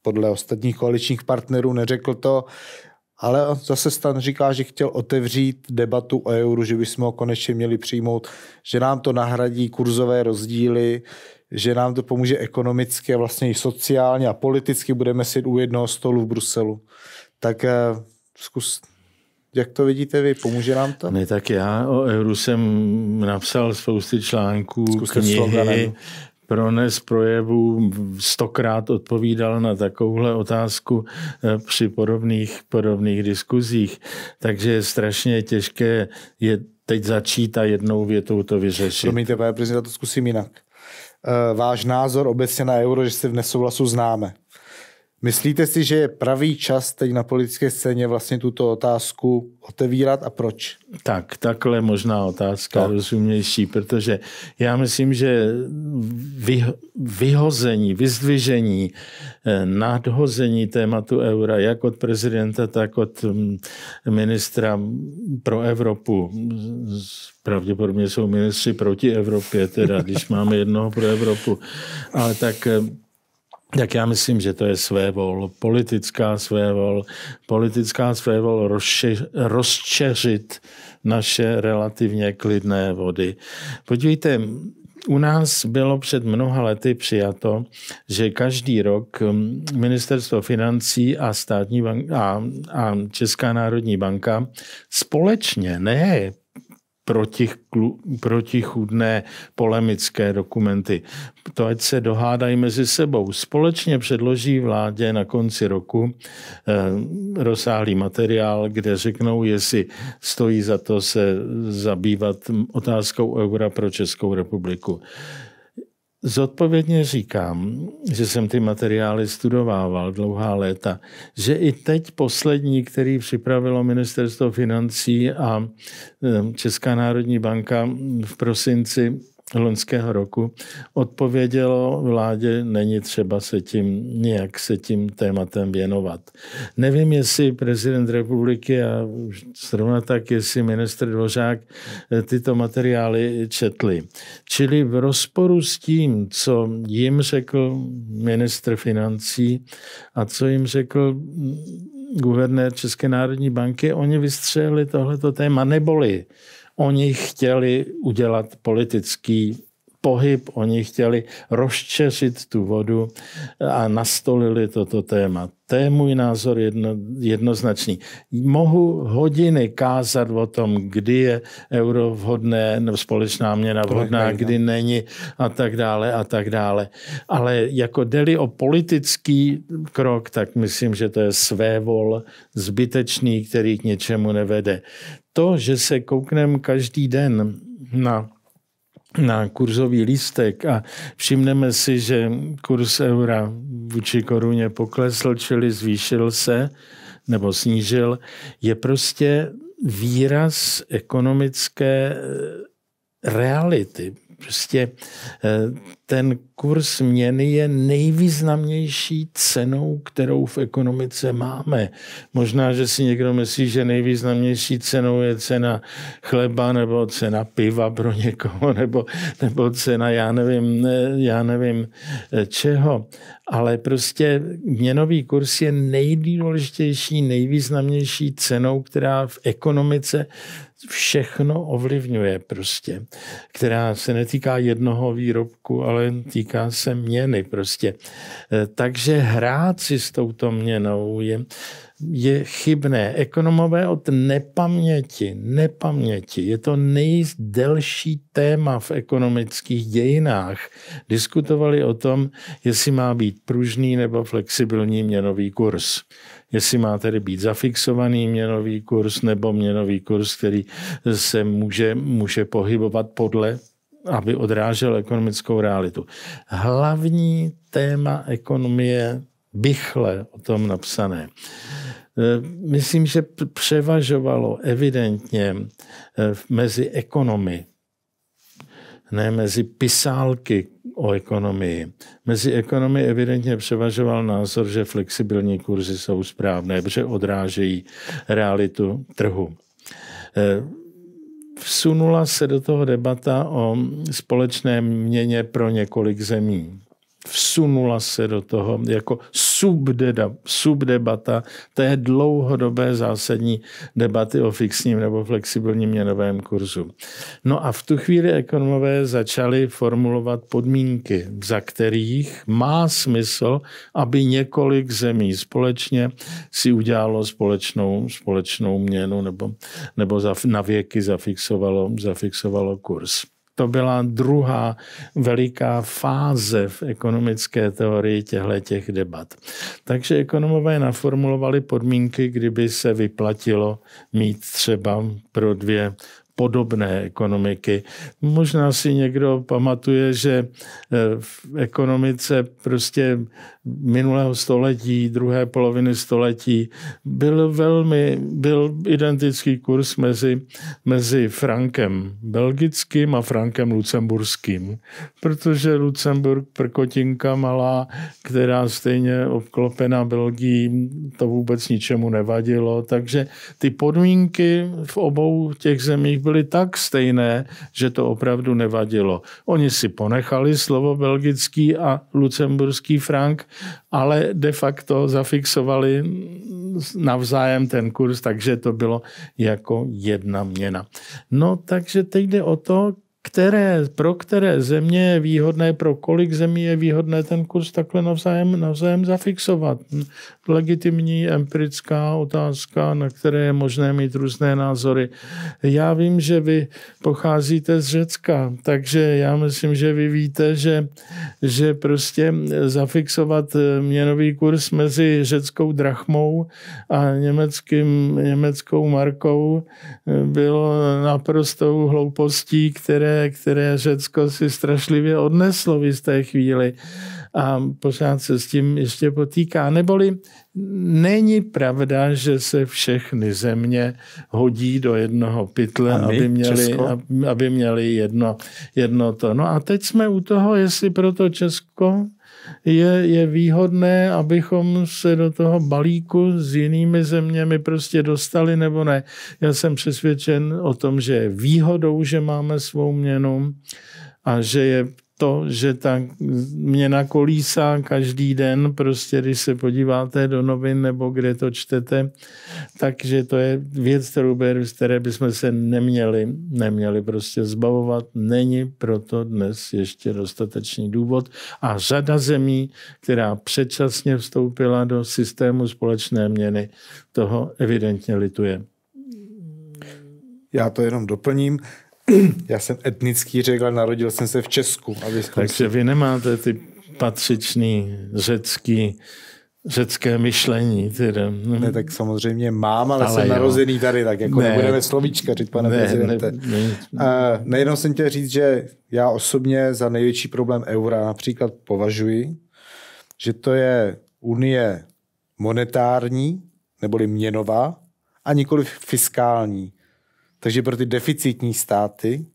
podle ostatních koaličních partnerů, neřekl to, ale zase Stan říká, že chtěl otevřít debatu o euru, že bychom ho konečně měli přijmout, že nám to nahradí kurzové rozdíly, že nám to pomůže ekonomicky a vlastně i sociálně a politicky budeme sedět u jednoho stolu v Bruselu. Tak eh, zkus, jak to vidíte vy, pomůže nám to? Ne, tak já o euru jsem napsal spousty článků, Zkuste knihy, sloganem. Krones projevu stokrát odpovídal na takovouhle otázku eh, při podobných, podobných diskuzích. Takže je strašně těžké je teď začít a jednou větou to vyřešit. Promiňte, pane prezidenta, to zkusím jinak. Eh, váš názor obecně na euro, že se v nesouhlasu známe. Myslíte si, že je pravý čas teď na politické scéně vlastně tuto otázku otevírat a proč? Tak, takhle možná otázka tak. No. rozumnější, protože já myslím, že vy, vyhození, vyzdvižení, eh, nadhození tématu eura, jak od prezidenta, tak od mm, ministra pro Evropu, pravděpodobně jsou ministři proti Evropě, teda když máme jednoho pro Evropu, ale tak eh, tak já myslím, že to je svévol, politická svévol, politická svévol rozšiř, rozčeřit naše relativně klidné vody. Podívejte, u nás bylo před mnoha lety přijato, že každý rok hm, Ministerstvo financí a, státní banka, a, a Česká národní banka společně, ne proti, protichudné polemické dokumenty. To ať se dohádají mezi sebou. Společně předloží vládě na konci roku eh, rozsáhlý materiál, kde řeknou, jestli stojí za to se zabývat otázkou eura pro Českou republiku. Eh, zodpovědně říkám, že jsem ty materiály studovával dlouhá léta, že i teď poslední, který připravilo ministerstvo financí a eh, Česká národní banka v prosinci loňského roku odpovědělo vládě, není třeba se tím nějak se tím tématem věnovat. Nevím, jestli prezident republiky a zrovna tak, jestli minister Dvořák eh, tyto materiály četli. Čili v rozporu s tím, co jim řekl ministr financí a co jim řekl guvernér České národní banky, oni vystřelili tohleto téma, neboli Oni chtěli udělat politický pohyb, oni chtěli rozčeřit tu vodu a nastolili toto téma. To je můj názor jedno, jednoznačný. Mohu hodiny kázat o tom, kdy je euro vhodné, nebo společná měna vhodná, kdy není a tak dále a tak dále. Ale jako deli o politický krok, tak myslím, že to je svévol zbytečný, který k něčemu nevede. To, že se koukneme každý den na na kurzový lístek a všimneme si, že kurz eura vůči koruně poklesl, čili zvýšil se nebo snížil, je prostě výraz ekonomické eh, reality. Prostě eh, ten kurz měny je nejvýznamnější cenou, kterou v ekonomice máme. Možná, že si někdo myslí, že nejvýznamnější cenou je cena chleba nebo cena piva pro někoho, nebo, nebo cena, já nevím, já nevím eh, čeho. Ale prostě měnový kurz je nejdůležitější, nejvýznamnější cenou, která v ekonomice všechno ovlivňuje prostě, která se netýká jednoho výrobku, ale ale týká se měny prostě. E, takže hrát si s touto měnou je, je chybné. Ekonomové od nepaměti, nepaměti, je to nejdelší téma v ekonomických dějinách. Diskutovali o tom, jestli má být pružný nebo flexibilní měnový kurz. Jestli má tedy být zafixovaný měnový kurz nebo měnový kurz, který se může, může pohybovat podle aby odrážel ekonomickou realitu. Hlavní téma ekonomie bychle o tom napsané. E, myslím, že převažovalo evidentně e, mezi ekonomy, ne mezi pisálky o ekonomii. Mezi ekonomy evidentně převažoval názor, že flexibilní kurzy jsou správné, protože odrážejí realitu trhu e, vsunula se do toho debata o společné měně pro několik zemí vsunula se do toho jako subdeda, subdebata té dlouhodobé zásadní debaty o fixním nebo flexibilním měnovém kurzu. No a v tu chvíli ekonomové začali formulovat podmínky, za kterých má smysl, aby několik zemí společně si udělalo společnou, společnou měnu nebo, nebo za, na věky zafixovalo, zafixovalo kurz to byla druhá veliká fáze v ekonomické teorii těchto těch debat. Takže ekonomové naformulovali podmínky, kdyby se vyplatilo mít třeba pro dvě podobné ekonomiky. Možná si někdo pamatuje, že eh, v ekonomice prostě minulého století, druhé poloviny století, byl velmi, byl identický kurz mezi, mezi Frankem belgickým a Frankem lucemburským, protože Lucemburg prkotinka malá, která stejně obklopena Belgií, to vůbec ničemu nevadilo, takže ty podmínky v obou těch zemích byly tak stejné, že to opravdu nevadilo. Oni si ponechali slovo belgický a lucemburský frank, ale de facto zafixovali navzájem ten kurz, takže to bylo jako jedna měna. No takže teď jde o to, které, pro které země je výhodné, pro kolik zemí je výhodné ten kurz takhle navzájem, navzájem zafixovat. Legitimní empirická otázka, na které je možné mít různé názory. Já vím, že vy pocházíte z Řecka, takže já myslím, že vy víte, že, že prostě zafixovat měnový kurz mezi řeckou drachmou a německým, německou markou bylo naprostou hloupostí, které které, Řecko si strašlivě odneslo v jisté chvíli a pořád se s tím ještě potýká. Neboli není pravda, že se všechny země hodí do jednoho pytle, my, aby, měli, aby měli jedno, jedno to. No a teď jsme u toho, jestli proto Česko je, je výhodné, abychom se do toho balíku s jinými zeměmi prostě dostali nebo ne. Já jsem přesvědčen o tom, že je výhodou, že máme svou měnu a že je to, že ta měna kolísá každý den, prostě když se podíváte do novin nebo kde to čtete, takže to je věc, kterou by, které bychom se neměli, neměli prostě zbavovat. Není proto dnes ještě dostatečný důvod. A řada zemí, která předčasně vstoupila do systému společné měny, toho evidentně lituje. Já to jenom doplním. Já jsem etnický řekl, narodil jsem se v Česku. Takže vy nemáte ty patřičný řecký řecké myšlení. Teda. Ne, tak samozřejmě mám, ale, ale jsem jo. narozený tady, tak jako ne. nebudeme slovíčkařit, pane ne, prezidente. Ne, ne. A eh, nejenom jsem chtěl říct, že já osobně za největší problém eura například považuji, že to je unie monetární, neboli měnová, a nikoli fiskální. Takže pro ty deficitní státy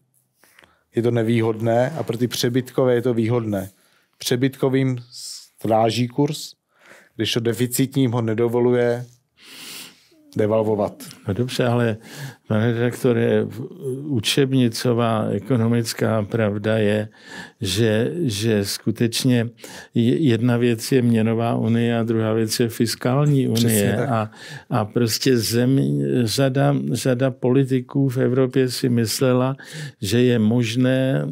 je to nevýhodné a pro ty přebytkové je to výhodné. Přebytkovým stráží kurz, když o deficitním ho nedovoluje devalvovat. No dobře, ale Pane redaktore, učebnicová ekonomická pravda je, že, že skutečně jedna věc je měnová unie a druhá věc je fiskální unie. A, a prostě zem, řada, řada politiků v Evropě si myslela, že je možné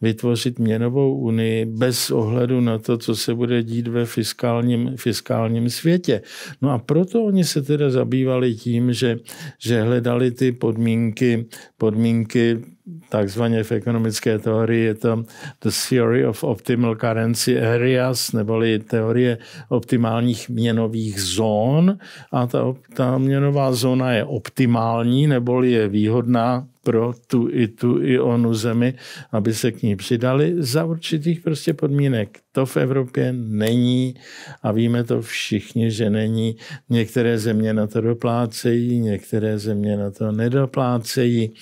vytvořit měnovou unii bez ohledu na to, co se bude dít ve fiskálním, fiskálním světě. No a proto oni se teda zabývali tím, že, že hledali ty por mí que por mí en que takzvaně v ekonomické teorii je to The Theory of Optimal Currency Areas, neboli teorie optimálních měnových zón. A ta, ta měnová zóna je optimální, neboli je výhodná pro tu i tu i onu zemi, aby se k ní přidali za určitých prostě podmínek. To v Evropě není a víme to všichni, že není. Některé země na to doplácejí, některé země na to nedoplácejí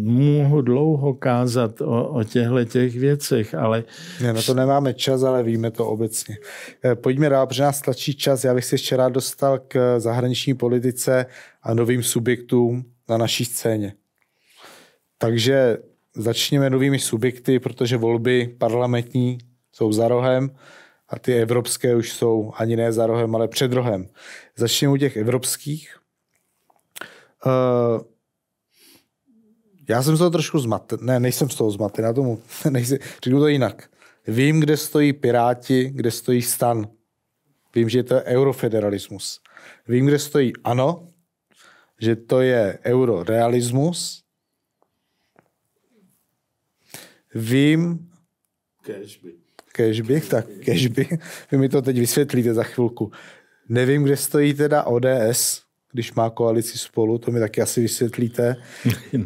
mohu dlouho kázat o, o těchto těch věcech, ale... Ne, na to nemáme čas, ale víme to obecně. Eh, pojďme dál, protože nás tlačí čas. Já bych se ještě rád dostal k eh, zahraniční politice a novým subjektům na naší scéně. Takže začněme novými subjekty, protože volby parlamentní jsou za rohem a ty evropské už jsou ani ne za rohem, ale před rohem. Začněme u těch evropských. Uh, já jsem z toho trošku zmaten. Ne, nejsem z toho zmatený, na tomu nejsem, řeknu to jinak. Vím, kde stojí Piráti, kde stojí Stan. Vím, že je to eurofederalismus. Vím, kde stojí ANO, že to je eurorealismus. Vím... Kežby. Kežby, tak kežby. Vy mi to teď vysvětlíte za chvilku. Nevím, kde stojí teda ODS, když má koalici spolu, to mi taky asi vysvětlíte.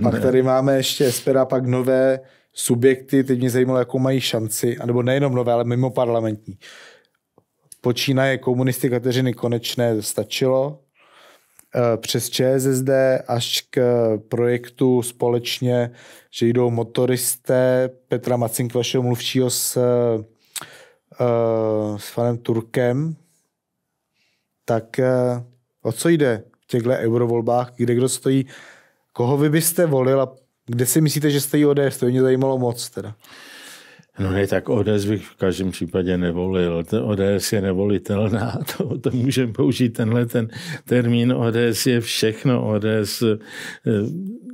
A Pak tady máme ještě Espera, pak nové subjekty, teď mě zajímalo, jakou mají šanci, anebo nejenom nové, ale mimo parlamentní. Počínaje komunisty Kateřiny Konečné stačilo, eh, přes ČSSD až k projektu společně, že jdou motoristé Petra Macink, vašeho mluvčího s, eh, s panem Turkem, tak eh, o co jde? těchto eurovolbách, kde kdo stojí, koho vy byste volil a kde si myslíte, že stojí ODS? To mě zajímalo moc teda. No ne, tak ODS bych v každém případě nevolil. ODS je nevolitelná, to, to můžeme použít tenhle ten termín. ODS je všechno. ODS eh,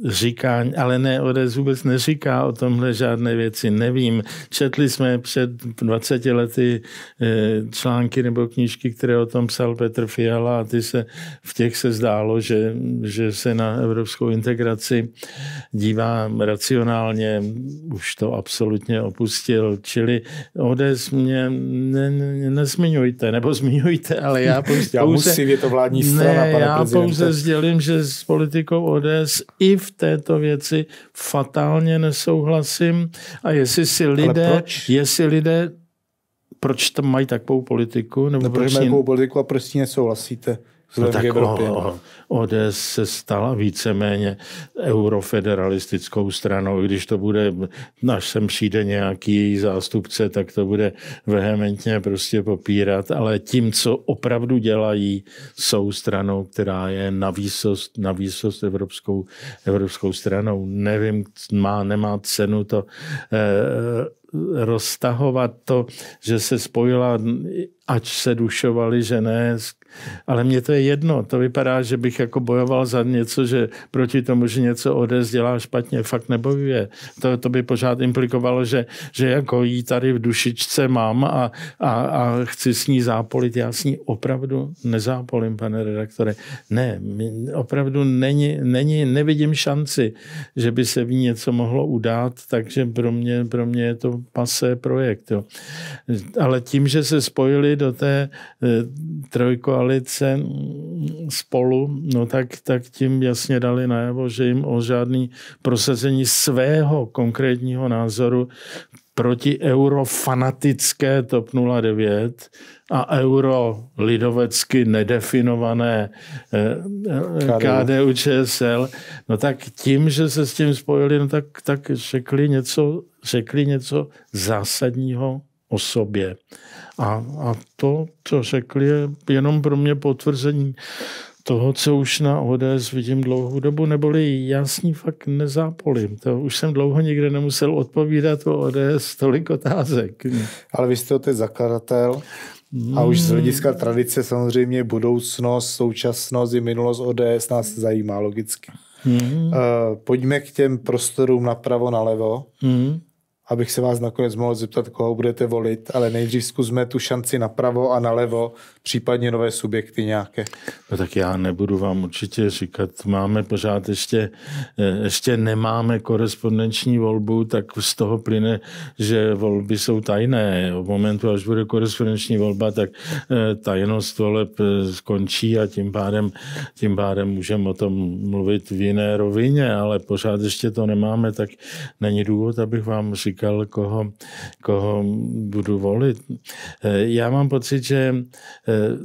říká, ale ne, Odez vůbec neříká o tomhle žádné věci, nevím. Četli jsme před 20 lety eh, články nebo knížky, které o tom psal Petr Fiala a ty se, v těch se zdálo, že, že se na evropskou integraci dívá racionálně, už to absolutně opustil, čili Odez mě ne, ne, nezmiňujte, nebo zmiňujte, ale já pouze... Já musím, je to vládní strana, ne, pane já prezidente. pouze sdělím, že s politikou ODS i v této věci fatálně nesouhlasím a jestli si lidé, jestli lidé proč tam mají takovou politiku? Nebo, nebo proč mají takovou politiku a proč s nesouhlasíte? no, tak o, no. O, ODS se stala víceméně eurofederalistickou stranou. Když to bude, až sem přijde nějaký její zástupce, tak to bude vehementně prostě popírat, ale tím, co opravdu dělají, jsou stranou, která je na výsost, na výsost evropskou, evropskou stranou. Nevím, má, nemá cenu to eh, roztahovat to, že se spojila, ač se dušovali, že ne, ale mně to je jedno. To vypadá, že bych jako bojoval za něco, že proti tomu, že něco ODS dělá špatně, fakt nebojuje. To, to by pořád implikovalo, že, že jako jí tady v dušičce mám a, a, a chci s ní zápolit. Já s ní opravdu nezápolím, pane redaktore. Ne, opravdu není, není, nevidím šanci, že by se v ní něco mohlo udát, takže pro mě, pro mě je to pasé projekt. Jo. Ale tím, že se spojili do té eh, trojko koalice spolu, no tak, tak tím jasně dali najevo, že jim o žádný prosazení svého konkrétního názoru proti eurofanatické TOP 09 a euro lidovecky nedefinované eh, eh, KDU ČSL, no tak tím, že se s tím spojili, no tak, tak řekli, něco, řekli něco zásadního o sobě. A, a to, co řekl, je jenom pro mě potvrzení toho, co už na ODS vidím dlouhou dobu, neboli ní fakt nezápolím. To už jsem dlouho nikde nemusel odpovídat o ODS tolik otázek. Ale vy jste otec zakladatel a už z hmm. hlediska tradice samozřejmě budoucnost, současnost i minulost ODS nás zajímá logicky. Hmm. Eh, pojďme k těm prostorům napravo, nalevo. Hmm abych se vás nakonec mohl zeptat, koho budete volit, ale nejdřív zkusme tu šanci napravo a nalevo, případně nové subjekty nějaké? No tak já nebudu vám určitě říkat, máme pořád ještě, eh, ještě nemáme korespondenční volbu, tak z toho plyne, že volby jsou tajné. V momentu, až bude korespondenční volba, tak eh, tajnost voleb eh, skončí a tím pádem, tím pádem můžeme o tom mluvit v jiné rovině, ale pořád ještě to nemáme, tak není důvod, abych vám říkal, koho, koho budu volit. Já mám pocit, že Eh,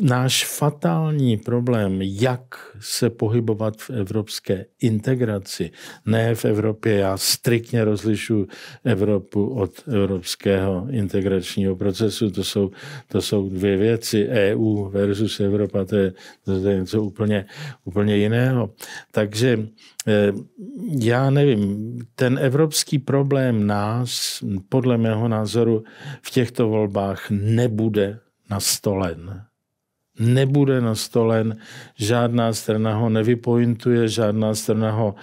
náš fatální problém, jak se pohybovat v evropské integraci, ne v Evropě, já striktně rozlišu Evropu od evropského integračního procesu, to jsou, to jsou dvě věci, EU versus Evropa, to je, to je něco úplně, úplně jiného. Takže eh, já nevím, ten evropský problém nás, podle mého názoru, v těchto volbách nebude nastolen. Nebude nastolen, žádná strana ho nevypointuje, žádná strana ho,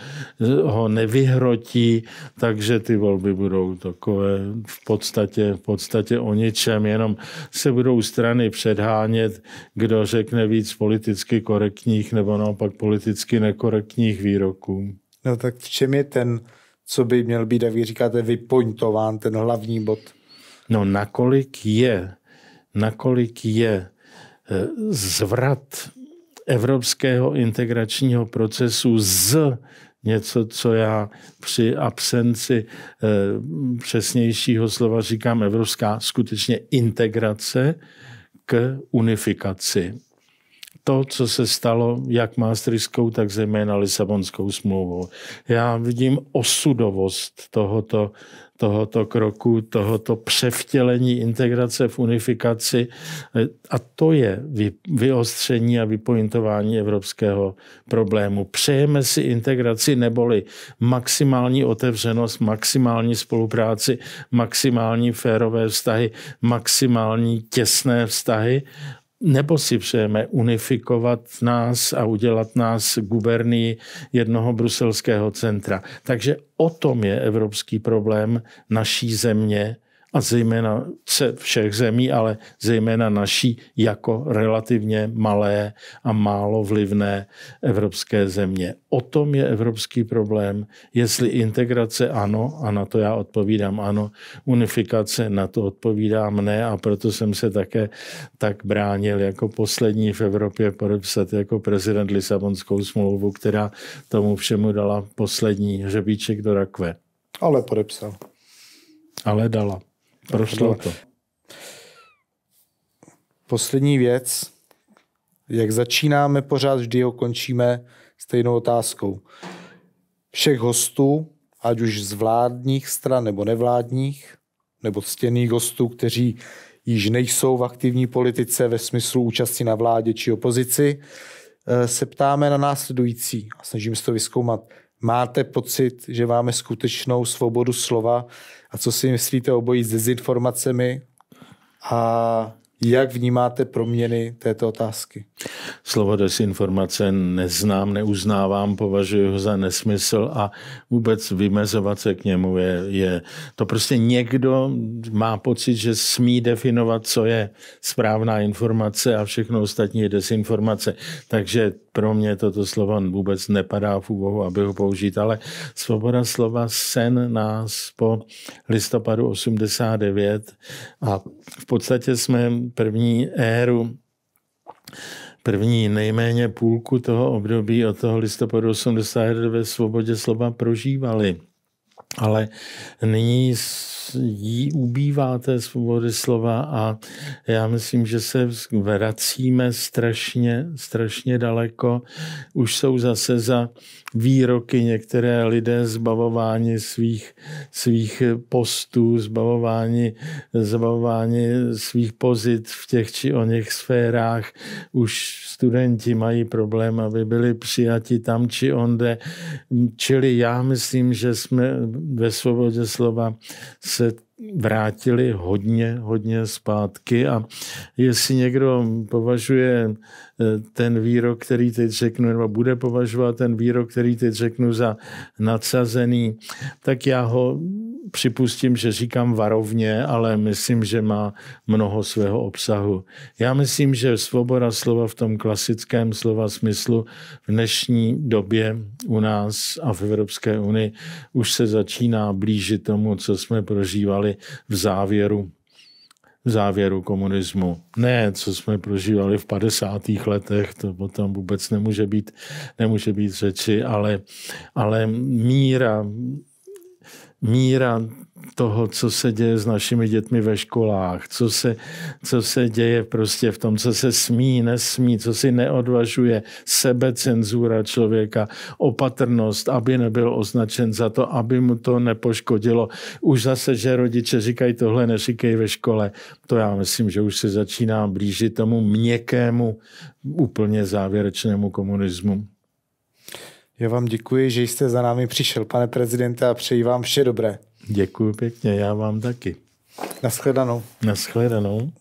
ho nevyhrotí, takže ty volby budou takové v podstatě, v podstatě o ničem, jenom se budou strany předhánět, kdo řekne víc politicky korektních nebo naopak politicky nekorektních výroků. No tak v čem je ten, co by měl být, jak vy říkáte, vypointován, ten hlavní bod? No nakolik je nakolik je e, zvrat evropského integračního procesu z něco, co já při absenci e, přesnějšího slova říkám evropská skutečně integrace k unifikaci. To, co se stalo jak Maastrichtskou, tak zejména Lisabonskou smlouvou. Já vidím osudovost tohoto tohoto kroku, tohoto převtělení integrace v unifikaci. A to je vyostření a vypointování evropského problému. Přejeme si integraci neboli maximální otevřenost, maximální spolupráci, maximální férové vztahy, maximální těsné vztahy nebo si přejeme unifikovat nás a udělat nás guberní jednoho bruselského centra. Takže o tom je evropský problém naší země, a zejména se všech zemí, ale zejména naší jako relativně malé a málo vlivné evropské země. O tom je evropský problém, jestli integrace ano, a na to já odpovídám ano, unifikace na to odpovídám ne a proto jsem se také tak bránil jako poslední v Evropě podepsat jako prezident Lisabonskou smlouvu, která tomu všemu dala poslední hřebíček do rakve. Ale podepsal. Ale dala. Prošlo to. Poslední věc. Jak začínáme pořád, vždy ho končíme stejnou otázkou. Všech hostů, ať už z vládních stran nebo nevládních, nebo ctěných hostů, kteří již nejsou v aktivní politice ve smyslu účasti na vládě či opozici, eh, se ptáme na následující a snažím se to vyskoumat máte pocit, že máme skutečnou svobodu slova a co si myslíte obojí s dezinformacemi a jak vnímáte proměny této otázky? Slovo desinformace neznám, neuznávám, považuji ho za nesmysl a vůbec vymezovat se k němu je, je... To prostě někdo má pocit, že smí definovat, co je správná informace a všechno ostatní je desinformace. Takže pro mě toto slovo vůbec nepadá v úvahu, aby ho použít, ale svoboda slova sen nás po listopadu 89 a v podstatě jsme první éru, první nejméně půlku toho období od toho listopadu 80 ve svobodě slova prožívali. Ale nyní jí ubývá té svobody slova a já myslím, že se vracíme strašně, strašně daleko. Už jsou zase za výroky některé lidé zbavováni svých, svých postů, zbavováni, zbavováni svých pozit v těch či o něch sférách. Už studenti mají problém, aby byli přijati tam či onde. Čili já myslím, že jsme ve svobodě slova se vrátili hodně, hodně zpátky a jestli někdo považuje eh, ten výrok, který teď řeknu, nebo bude považovat ten výrok, který teď řeknu za nadsazený, tak já ho připustím, že říkám varovně, ale myslím, že má mnoho svého obsahu. Já myslím, že svoboda slova v tom klasickém slova smyslu v dnešní době u nás a v Evropské unii už se začíná blížit tomu, co jsme prožívali v závěru v závěru komunismu. Ne, co jsme prožívali v 50. letech, to potom vůbec nemůže být, nemůže být řeči, ale, ale míra míra toho, co se děje s našimi dětmi ve školách, co se, co se děje prostě v tom, co se smí, nesmí, co si neodvažuje, sebecenzura člověka, opatrnost, aby nebyl označen za to, aby mu to nepoškodilo. Už zase, že rodiče říkají tohle neříkej ve škole, to já myslím, že už se začíná blížit tomu měkkému, úplně závěrečnému komunismu. Já vám děkuji, že jste za námi přišel, pane prezidente, a přeji vám vše dobré. Děkuji pěkně, já vám taky. Naschledanou. Naschledanou.